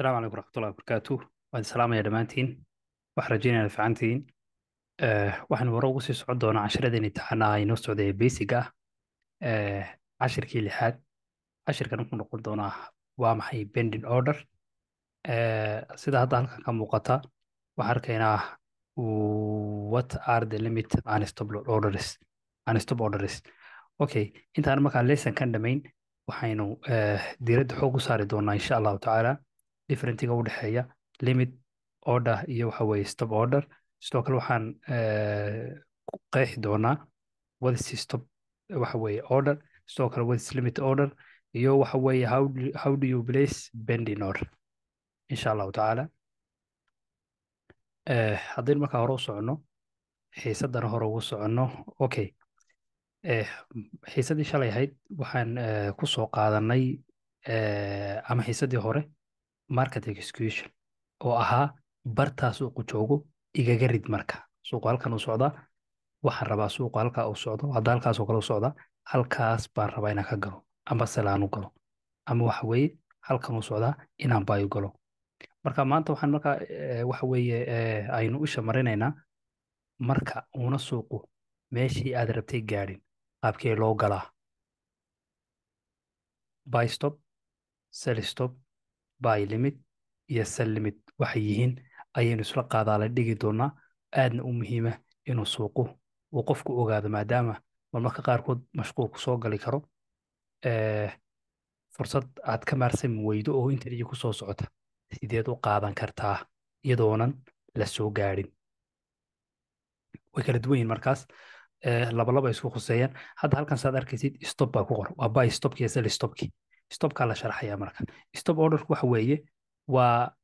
asalaamu calaykum raxmatullahi barakaatu waan salaamaya dhammaantiin wax rajaynaya fiicantiin waxaan hore ugu sii socon doonaa cashiradeen imtixaanaha inoo socday ee basic ah cashirkii lixaad cashirkan wuxuu noqon doonaa waa maxay bending order sida hadda halkan ka muuqata waxaan arkaynaa what are the limit unstop orders unstop orders okay intaan markaa lesson kan dhamayn waxaynu diiradda xoog u saari doonaa insha allahu tacaala differentinga u dhexeeya limit order iyo waxa weye stop order sidoo kale waxaan eh, ku qeexi doonaa what's stop waxa weye order sidoo kale what's limit order iyo waxa weye how, do you place bending order insha allahu tacaala uh, eh, haddaynu markaa hore u soconno xiisaddana hore ugu soconno okay eh, xiisaddii shalay ahayd waxaan uh, ku soo qaadanay ama xiisadii hore market execution oo ahaa bartaa suuqu joogo igaga rid marka suuqu halkan uu socdaa waxaan rabaa suuqu halkaa uu socdo hadda halkaasoo kale u socdaa halkaas baan rabaa inaan ka galo ama selaanu galo ama waxa weeye halkan uu socdaa inaan baayo galo marka maanta waxaan markaa eh, waxa weeye eh, aynu isha marinaynaa marka uuna suuqu meeshii aad rabtay gaadhin qaabkee loo galaa buy stop limid iyo sallimid waxay yihiin ayaynu isla qaadaa la dhigi doonaa aadna u muhiima inuu suuqu uu qofku ogaado maadaama marmarka qaarkood mashquulku soo gali karo eh, fursad aad ka maarsan weydo oo interview kusoo socota sideed u qaadan kartaa iyadoonan la soo gaadhin way kala duwan yihin markaas labalaba eh, isku khuseeyaan hadda halkan saad arkaysid stop baa ku qor waa by stopki iyo stopki stopkaa la sharxaya marka stop orderku waxa weeye waa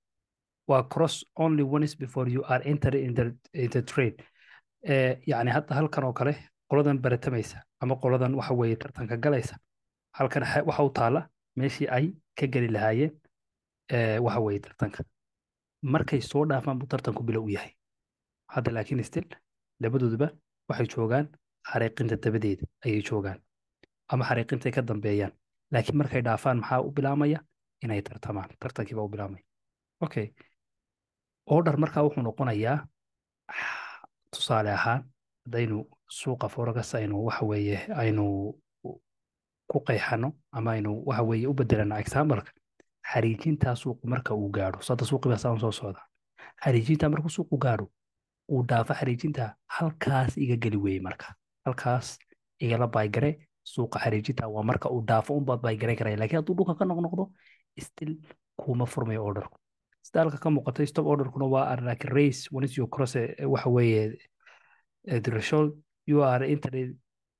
waa cross only once before you are entered in the, in the trade e, eh, yani hadda halkan oo kale qoladan baratamaysa ama qoladan waxa weeye tartanka galaysa halkan waxa u taala meeshii ay ka geli lahaayeen e, eh, waxa weeye tartanka markay soo dhaafaan buu tartanku bilow u yahay hadda laakiin still labadooduba waxay joogaan xariiqinta dabadeeda ayay joogaan ama xariiqintay ka dambeeyaan laakiin markay dhaafaan maxaa u bilaamaya inay tartamaan tartankiiba u bilaamaya okay order markaa wuxuu noqonayaa tusaale ahaan haddaynu suuqa foregas aynu waxa aynu ku qayxano ama aynu waxa u bedelano exambaleka xariijintaa suuqu marka uu gaadho sada suuqi saan soo socdaa xariijintaa markuu suuqu gaadho uu dhaafo xariijintaa halkaas iga geli weeye marka halkaas igala baygare suuqa xariijinta waa marka uu dhaafo unbaad bay garan karaya lakin hadduu dhulka ka noqnoqdo still kuma furmayo orderku sida halka ka muuqatay stop orderkuna waa arlike race once you cross eh, waxa weeye eh, threshold you are entering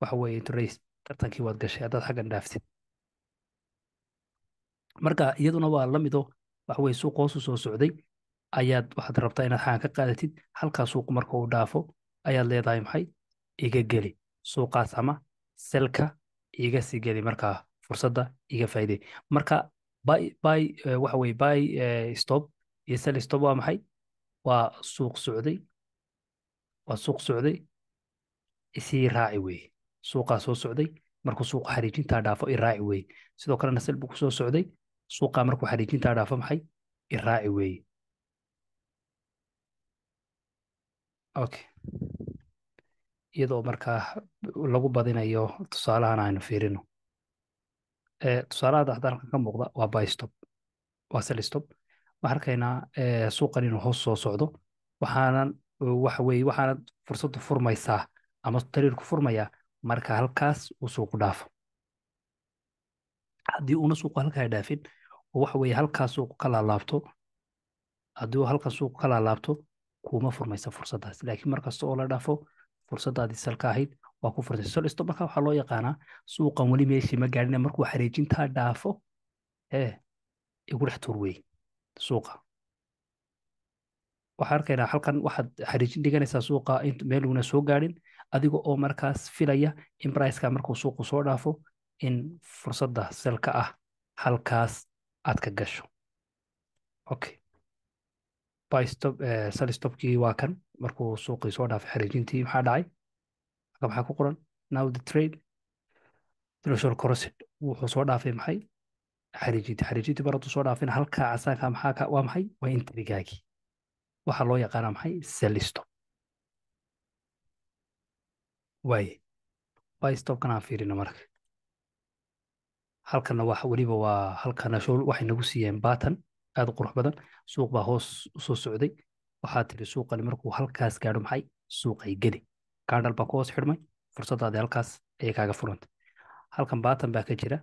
waxa weeye into race tartankii waad gashay haddaad xaggan dhaaftid marka iyaduna waa lamido waxa weye suuq hoosu soo socday ayaad waxaad rabtaa inaad xaan ka qaadatid halkaa suuq marka uu dhaafo ayaad leedahay maxay iga geli suuqaas ama selka iga sii geli markaa fursadda iga faa'iiday marka by eh, waxa weye by eh, stop iyo sel stop waa maxay waa suuq socday waa suuq socday isii raaci weye suuqaa soo socday markuu suuqa xariijintaa dhaafo iraaci weye sidoo kalena sel buu kusoo socday suuqaa markuu xariijintaa dhaafo maxay iraaci raaci weye okay iyadoo markaa lagu badinayo tusaalahan aynu fiirino tusaalaha daxdaarka ka muuqda waa bystop waa selstop waxaan arkaynaa suuqan inuu hoos soo socdo waxaanan waxaweye waxaana fursaddu furmaysaa ama tariirku furmayaa marka halkaas uu suuqu dhaafo haddii uuna suuqu halkaa dhaafin oo waxaweye halkaa suuqu ka laalaabto haddii uu halkaa suuqu ka laalaabto kuma furmaysa fursaddaas laakiin markasta oo la dhaafo fursadaadii salka ahayd waa ku furtay solisto marka waxaa loo yaqaanaa suuqan weli meeshii ma gaadhin markuu xariijintaa dhaafo ee igu dhex tuur wey suuqa waxaan arkaynaa halkan waxaad xariijin dhiganaysaa suuqa meeluuna soo gaadhin adiga oo markaas filaya in briceka markuu suuqu soo dhaafo in fursadda selka ah halkaas aad ka gasho okay salistopkii eh, waa kan markuu suuqii soo dhaafay xariijintii maxaa dhacay aka maxaa ku qoran now the trade threshold corset wuxuu soo dhaafay maxay xariijintii xariijintii baraduu soo dhaafin halkaa casaanka maxaa waa maxay waa intrigaagii waxaa loo yaqaanaa maxay salistop waaye bystopkan aan marka halkana weliba waa halkana shool waxay nagu siiyeen batan aad u qurux badan suuq baa hoos usoo socday waxaa tiri suuqani markuu halkaas gaadho maxay suuqay geli gaadhal baa ku hoos xidhmay fursadaadi halkaas ayay kaaga furanta halkan baatan baa ka jira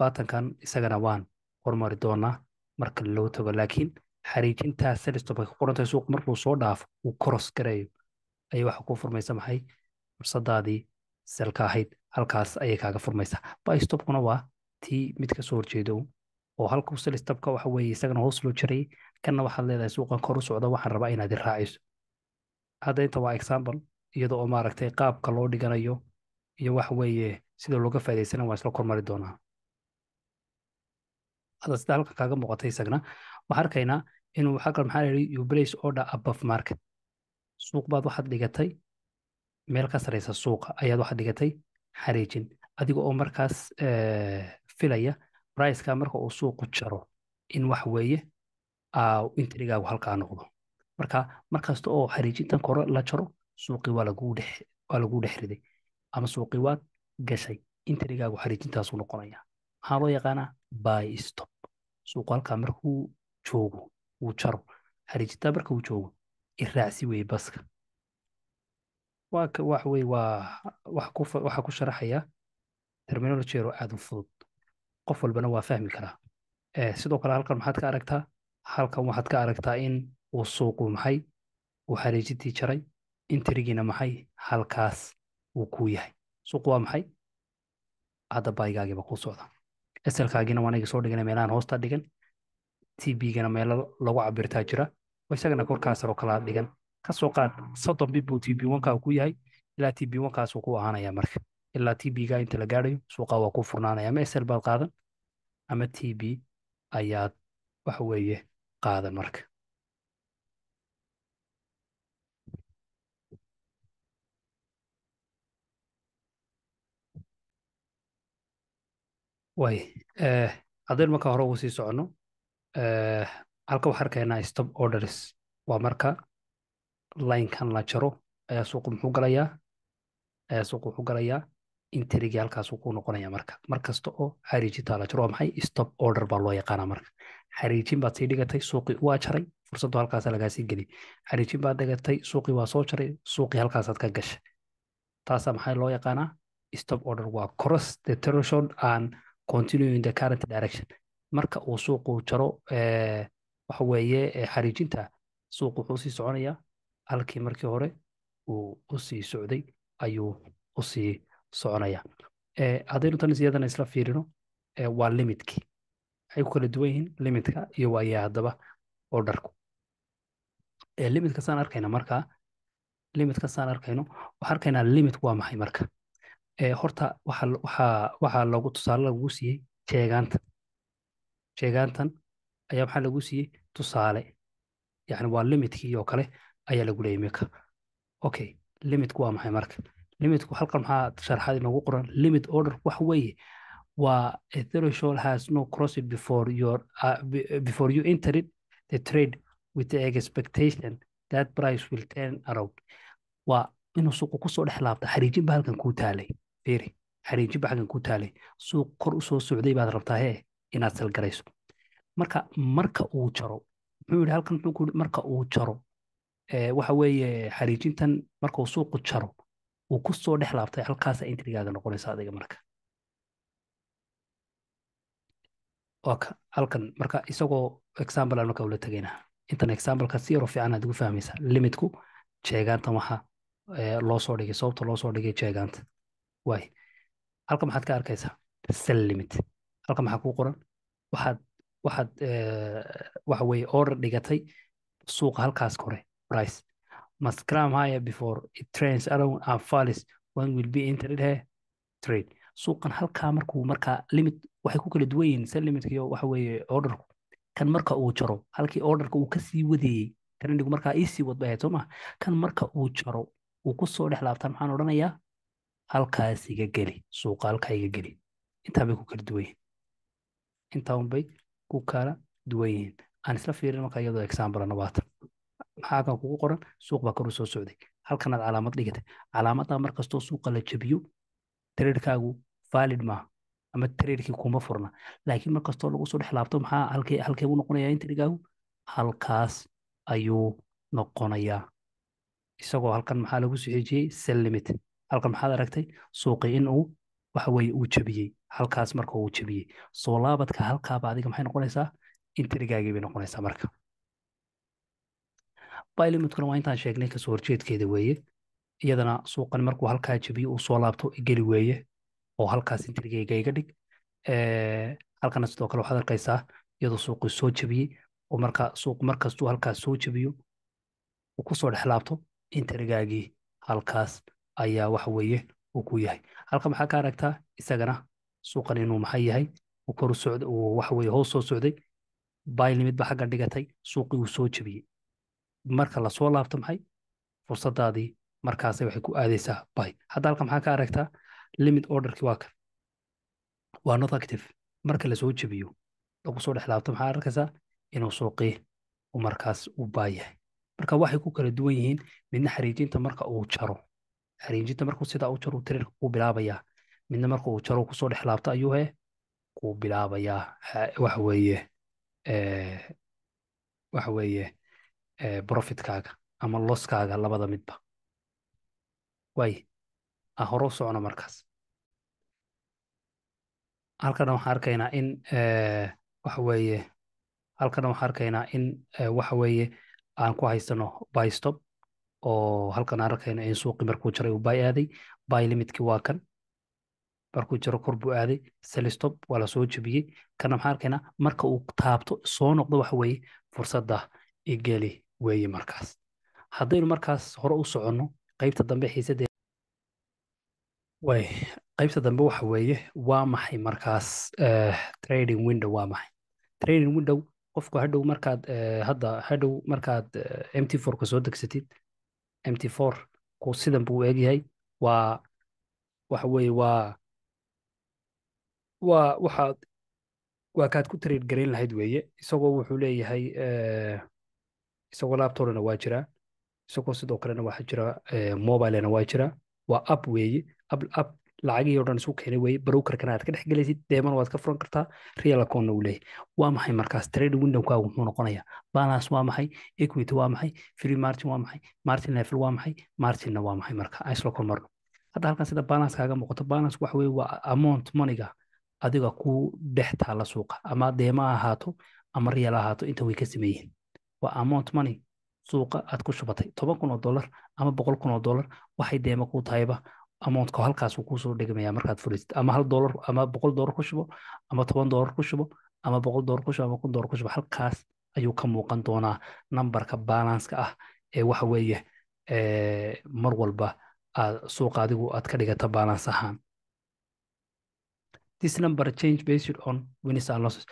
baatankan isagana waan hormari doonaa marka loo tago laakiin xariijintaa selistop ay ku suuq markuu soo dhaafo uu koros garayo ayay waxa kuu furmaysa maxay fursadaadii selka ahayd halkaas ayay kaaga furmaysaa bystopkuna waa tii mid ka soo horjeedo oo halka usilis tabka waxa weye isagana hoos loo jiray kanna waxaad leedahay suuqan kor u socda waxaan rabaa inaad i raaciso hadda inta waa example iyada oo maaragtay qaabka loo dhiganayo iyo waxa weeye sida looga faaidaysana waan isla kormari doonaa hadda sida halkan kaaga muuqata isagna waxaan arkaynaa inuu xaggan maxaa yidhi you place order above market suuq baad waxaad dhigatay meel ka saraysa suuqa ayaad waxaad dhigatay xariijin adiga oo markaas eh, filaya riceka marka uu suuqu jaro in wax weeye intrigaagu halkaa noqdo marka markasta oo xariijintan kore la jaro suuqii waa lagu dhex riday ama suuqii waad gashay intrigaagu xariijintaasu noqonaya maxaa loo yaqaanaa by stop suuqu halkaa markuu joogo uu jaro xariijintaa marka uu joogo iraacsi weye baska waxa ku sharaxaya terminology yaro u fudud qof walbana waa fahmi karaa eh, sidoo kale halkan maxaad ka aragtaa halkan waxaad ka aragtaa in uu suuqu maxay uu xariijintii jaray intrigiina maxay halkaas uu kuu yahay suuq waa maxay hadda baygaagiiba kuu socda eselkaagiina waaniga soo dhigana meelahan hoosta dhigan tbgana meelo lagu cabirtaa jira oo isagana korkaasaroo kalaa dhigan kasoo qaad soddon bib buu tb1ka yahay ilaa tb1kaasuu ku ahaanaya marka ilaa t b inta la gaadhayo suuqa waa ku furnaanaya ama sl baad qaadan ama t b ayaad wax weeye qaadan marka way haddaynu marka hore ugu sii soconno halka waxaa arkaynaa stop orders waa marka linekan la jaro ayaa suuqu muxuu galayaa ayaa suuqu wuxuu galayaa interigi halkaasuu ku noqonaya marka markasta oo xariijintaa la jaro waa maxay stop order baa loo yaqaana marka xariijin baad sii dhigatay suuqi waa jaray fursaddu halkaasa lagaasii geli xariijin baad dhigatay suuqi waa soo jaray suuqi halkaasaad ka gashay taasaa maxaa loo yaqaanaa stop order waa cross the threshold and continuing the current direction marka uu suuqu jaro eh, waxa weeye xariijinta eh, suuq wuxuu usii soconayaa halkii markii hore uu usii socday ayuu usii soconaya eh, haddaynu tan iyadana isla fiirino eh, waa limidkii waxay ku kala duwan yihiin limidka iyo waayaha haddaba oo dharku eh, limidka saan arkayna markaa limidka saan arkayno waxaan arkaynaa limidku waa maxay marka horta waxaa logu tusaale lagu siiyey jeegaantan jeegaantan ayaa maxaa lagu siiyey tusaale yani waa limidkii oo kale ayaa lagu leeyay imika okay limidku waa maxay marka limitku halkan maxaa sharaxaad inoogu qoran limit order wax weeye waa a has no crossed before your uh, before you entered the trade with the expectation that price will turn around waa inuu suuqu kusoo dhex laabta xariijin ba halkan kuu taalay fiiri xariijin ba halkan kuu taalay suuq kor usoo socday baad rabtaa hee inaad salgarayso marka marka uu jaro muxuu yidhi halkan muxuu ku marka uu jaro waxa weeye xariijintan markuu suuqu jaro uu ku soo dhex laabtay halkaasa intrigaaga noqonaysa adiga marka halkan marka isagoo example marka ula tegayna intan exampleka si yaroo fiican aad ugu fahmaysaa limitku jeegaantan waxa eh, loo soo dhigay sababta loo soo dhigay jeegaanta waay halkan maxaad ka arkaysaa sel limit halkan maxaa kuu qoran waxaad waxaad eh, waxa weeye order dhigatay suuqa halkaas kore price must climb higher before it trains around and falls one will be entered her train suuqan halkaa markuu markaa limit waxay ku kala duwan yihiin sel limitkiyo waxa weeye orderku kan marka uu jaro halkii orderka uu kasii wadayey trendigu markaa iisii wadba ahayd soo maha kan marka uu jaro uu kusoo dhex laabtaa maxaan odhanayaa halkaas iga geli suuqa halkaa iga geli intaa ku kala duwan yihiin intaa ku kala duwan yihiin aan isla fiirin markaa iyadoo example ana maxaakan kugu qoran suuq baa karu soo socday halkanaad calaamad dhigata calaamadaa mar kastoo suuqa la jabiyo tradekaagu valid maaha ama tradekii kuma furna laakiin mar kastoo dhex laabto maxaa halkeebuu noqonayaa intradekaagu halkaas ayuu noqonayaa isagoo halkan maxaa lagu soo sellimit halkan maxaad aragtay suuqi in uu waxaweye uu jabiyey halkaas marka uu jabiyey soo laabadka halkaaba adiga maxay noqonaysaa intradekaagii bay noqonaysaa marka bylimitna waa intaan sheegnay kasoo horjeedkeeda weeye iyadana suuqan markuu halkaa jabiyo uu soo laabto geli weeye oo halkaas intrigeyga iga dhig halkana sidoo kale waxaad arkaysaa iyadoo suuqii soo jabiyey oo marka suuq markastuu halkaas soo jabiyo uu kusoo dhex laabto intrigaagii halkaas ayaa waxa weeye uu ku yahay halka maxaa ka aragtaa isagana suuqan inuu maxaa yahay uu koru socda uu waxa weeye hoos soo socday baylimid ba dhigatay suuqii uu soo jabiyey marka lasoo laabto maxay fursadaadii markaas waxay ku aadaysaa by hadda halka maxaa ka aragtaa limit orderki waa kan waa not active marka lasoo jebiyo lagu soo dhex laabto maxaa arkaysaa inuu suuqii markaas u baayahay marka waxay ku kala duwan yihiin midna xariijinta marka uu jaro xariijinta markuu sidaa u jaro tirirka kuu bilaabayaa midna marka uu jaro kusoo dhex laabto ayuu he kuu bilaabayaa waxa weeye brofitkaaga ama loskaaga labada midba waay a hore u markaas halkana waxaan arkaynaa in waxa weeye halkana waxaan arkaynaa in waxa weeye aan ku haysano bystop oo halkan aan arkayna in suuqii markuu jaray uu bay aaday bay limitki waa kan markuu jaro kor buu aaday selistop waa la soo jebiyey kana maxaan arkaynaa marka uu taabto soo noqdo waxa weeye fursadda igeli weeye markaas haddaynu markaas hore u soconno qaybta dambe xiisadee way qaybta dambe waxa weeye waa maxay markaas eh, trading window waa maxay trading window qofku hadhow markaad eh, hadda hadhow markaad eh, mt four ka soo degsatid mt four ku sidan buu eegyahay waa waxa weeye waa waa waxaad waa kaad ku trade garayn lahayd weeye isagoo wuxuu leeyahay isagoo laabtopna waa jiraa isagoo sidoo kalena waa jira mobilena waa jira waa app weeye app lacagii o dhan isu keena weye brokerkana aad ka dhex gelaysid deemana waad ka furan kartaa real acoonna uu leeyahy waa maxay markaas trading windowkaagu muxuu noqonayaa balance waa maxay equity waa maxay free margin waa maxay margin level waa maxay marginna waa maxay marka aisla kormarno hadda halkan sida balance kaaga muuqato balance waxa weye waa amount moneyga adiga ku dhex taala suuqa ama deema ahaato ama real ahaato inta way ka sameeyeen waa amount money suuqa aad ku shubatay toban kun oo dollar ama boqol kun oo dollar waxay deema kuu tahayba amountko halkaasuu kuusoo dhegmaya markaad furisid ama hal dollar ama boqol dollar ku shubo ama toban dollar ku shubo ama boqol dollar ku shubo ama kun dollar ku shubo halkaas ayuu ka muuqan doonaa nambarka balanska ah ee waxa weeye mar walba aad suuqa adigu aad ka dhigata balans ahaan this number change based on winners losses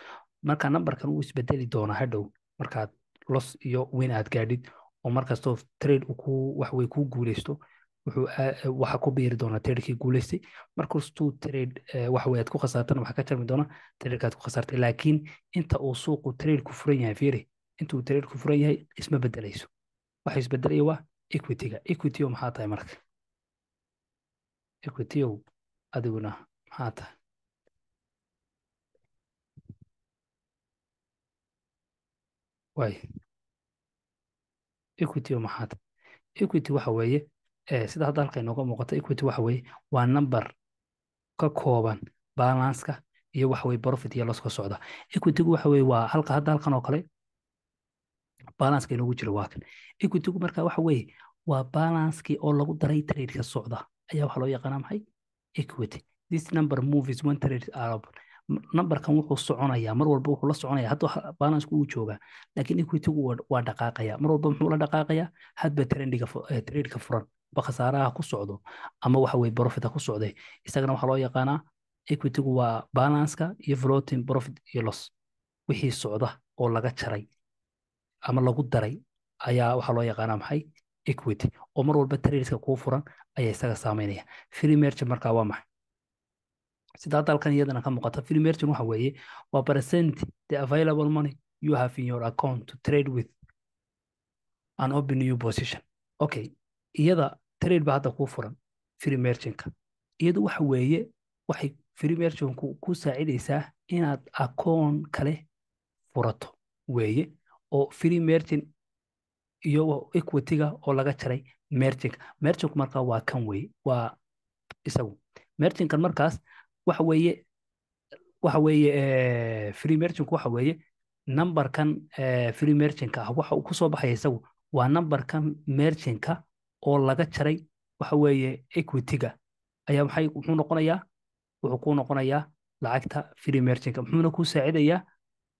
marka nambarkan wuu isbedeli doonaa hadhow markaad los iyo weyn aad gaadhid oo markastoo trade waxwey ku guuleysto waxa ku biiri doona tradekii guuleystay markastuu trade eh, waxwey aad ku khasaartana waxaa ka jarmi doona tradekaad ku khasaartay laakiin inta uu suuqu ku furan yahay fiiri intuu ku furan yahay isma bedelayso waxa isbedelaya waa equityga equity maxaa tahay marka equityow adiguna maxaa tahay equity maxaa tahay equity waxa weeye sida hadda halka inooga muuqata equity waxa weeye waa number ka kooban balanska iyo waxa weye profit iyo loss ka socda equity waxa weye waa halka hadda halkan oo kale balanska inoogu jiro waa kan equity marka waxa weeye waa balanskii oo lagu daray trade ka socda ayaa waxa loo yaqaanaa maxay equity this number movies when trades are nambarkan wuxuu soconayaa mar walba wuxuu la soconaya hadda balansku uu joogaa laakiin equitygu waa dhaqaaqaya mar walba muxuu la dhaqaaqayaa hadba eh, tradeka furan ba khasaaraha ku socdo ama waxa profita ku socde isagana waxaa loo yaqaanaa equitygu waa balanska iyo floating profit iyo loss wixii socda oo laga jaray ama lagu daray ayaa waxaa loo yaqaanaa maxay equity oo mar walba tradeska kuu furan ayaa isaga saameynaya free merge markaa waa maxay sidaa dalkan iyadana ka muuqata fremerton waxa weeye waa present the available money you have in your account to trade with an open new position okay iyada trade baa hadda kuu furan fremertonka iyadu waxa weeye waxay fremertonku ku saacidaysaa inaad akoon kale furato weeye oo fremerton iyo equityga oo laga jaray mertonka mertonku markaa waa kan weye waa isagu mertonkan markaas waxa weeye waxa weeye eh, free merchantku waxa weeye numberkan eh, free merchinka ah waxa uu kusoo baxaya isagu waa numberkan merchinka oo laga jaray waxa weeye equityga ayaa maxay muxuu noqonayaa wuxuu ku noqonayaa lacagta free merchinka muxuuna ku saacidayaa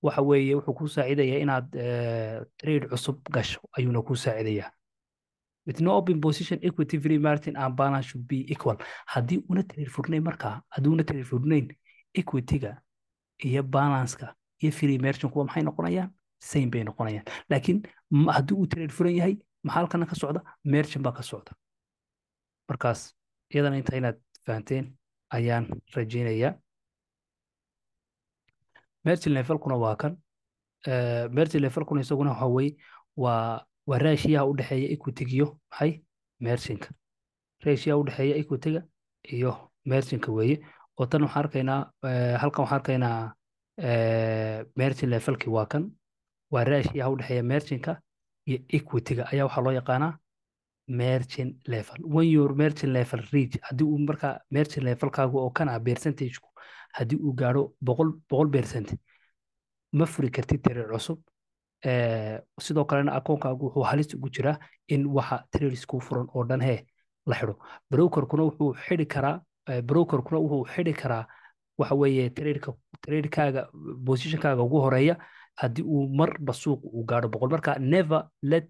waxa weeye wuxuu ku saacidayaa inaad eh, trade cusub gasho ayuuna ku saacidayaa with no open position equity free martin and balance should be equal haddii una tirirfurnayn markaa haddii una tirirfurnayn equity-ga iyo balanceka iyo free merchin kuwa maxay noqonayaan same bay noqonayaan laakiin haddii uu tirirfuran yahay maxaa halkana ka socda merchin baa ka socda markaas iyadana intaa inaad fahanteen ayaan rajeynayaa merchin levelkuna waa kan eh, merchin levelkuna isaguna waxaweye waa waa raashiyaha u dhexeeya equitigiyo maxay mershinka raashiyaha u dhexeeya equitiga iyo mershinka weeye oo tan waxaan arkaynaa halkan waxaan arkaynaa mershin levelkii waa kan waa raashiyaha u dhexeeya mershinka iyo equitiga ayaa waxaa loo yaqaanaa merchin level when your merchin level reach haddii uu markaa merchin levelkaagu oo kana ah percentage-ku haddii uu gaadho boqol boqol percent ma furi kartid tirir cusub sidoo kalena akoonkaagu wuxuu halis ugu jira in waxa trailis kuu furan oo dhan he la xido brokerkuna wuxuu xidhi karaa brokerkuna wuxuu xidhi karaa waxa weeye traderka traderkaaga positionkaaga ugu horeeya haddii uu marba suuq uu gaadho boqol marka never let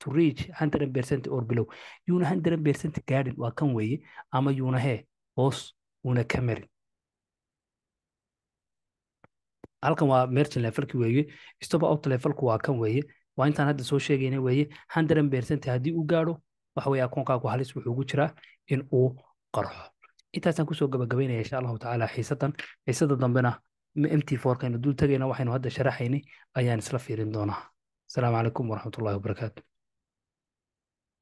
to reach hundred percent or below yuuna hundred percent gaadhin waa kan weeye ama yuuna hee hoos uuna ka marin halkan waa meer taleefanka weeye stoba out taleefanku waa kan weeye waa intaan hadda soo sheegayna weeye hundred percent haddii uu gaadho waxa akoonkaagu halis wuxuu ugu jiraa in uu qarxo intaasaan kusoo gabagabaynaya insha allahu tacaala xiisadan xiisada dambena mt forkaynu dul tagayna waxaynu hadda sharaxaynay ayaan isla fiirin doonaa asalaamu calaykum waraxmatullahi wabarakaatu